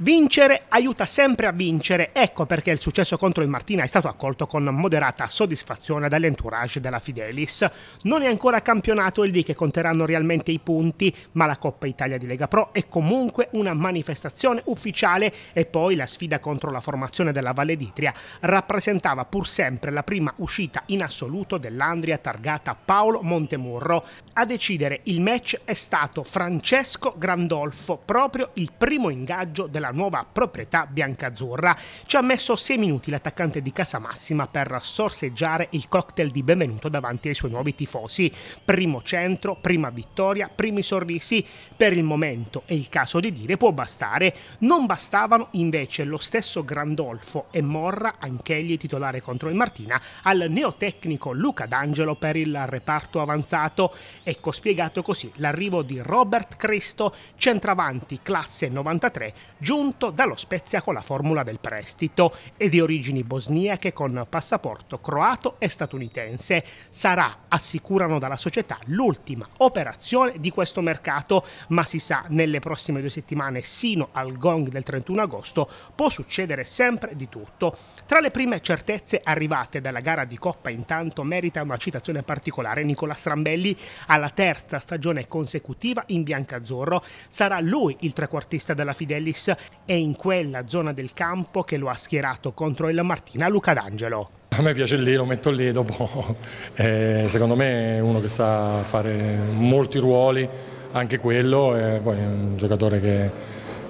Vincere aiuta sempre a vincere, ecco perché il successo contro il Martina è stato accolto con moderata soddisfazione dall'entourage della Fidelis. Non è ancora campionato il lì che conteranno realmente i punti, ma la Coppa Italia di Lega Pro è comunque una manifestazione ufficiale e poi la sfida contro la formazione della Valle d'Itria rappresentava pur sempre la prima uscita in assoluto dell'Andria targata Paolo Montemurro. A decidere il match è stato Francesco Grandolfo, proprio il primo ingaggio della la nuova proprietà biancazzurra. Ci ha messo 6 minuti l'attaccante di Casa Massima per sorseggiare il cocktail di benvenuto davanti ai suoi nuovi tifosi. Primo centro, prima vittoria, primi sorrisi. Per il momento, è il caso di dire, può bastare. Non bastavano invece lo stesso Grandolfo e Morra, anch'egli titolare contro il Martina, al neotecnico Luca D'Angelo per il reparto avanzato. Ecco spiegato così l'arrivo di Robert Cristo, centravanti classe 93, giù giunto dallo Spezia con la formula del prestito e di origini bosniache con passaporto croato e statunitense. Sarà, assicurano dalla società, l'ultima operazione di questo mercato, ma si sa, nelle prossime due settimane, sino al gong del 31 agosto, può succedere sempre di tutto. Tra le prime certezze arrivate dalla gara di Coppa intanto merita una citazione particolare Nicola Strambelli alla terza stagione consecutiva in biancazzurro. Sarà lui il trequartista della Fidelis è in quella zona del campo che lo ha schierato contro il Martina Luca D'Angelo. A me piace lì, lo metto lì dopo. Eh, secondo me è uno che sa fare molti ruoli, anche quello, e poi è un giocatore che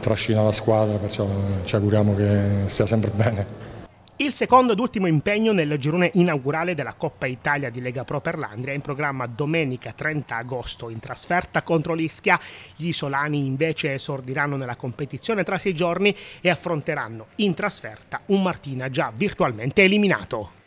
trascina la squadra, perciò ci auguriamo che sia sempre bene. Il secondo ed ultimo impegno nel girone inaugurale della Coppa Italia di Lega Pro per l'Andria è in programma domenica 30 agosto in trasferta contro l'Ischia. Gli isolani invece esordiranno nella competizione tra sei giorni e affronteranno in trasferta un Martina già virtualmente eliminato.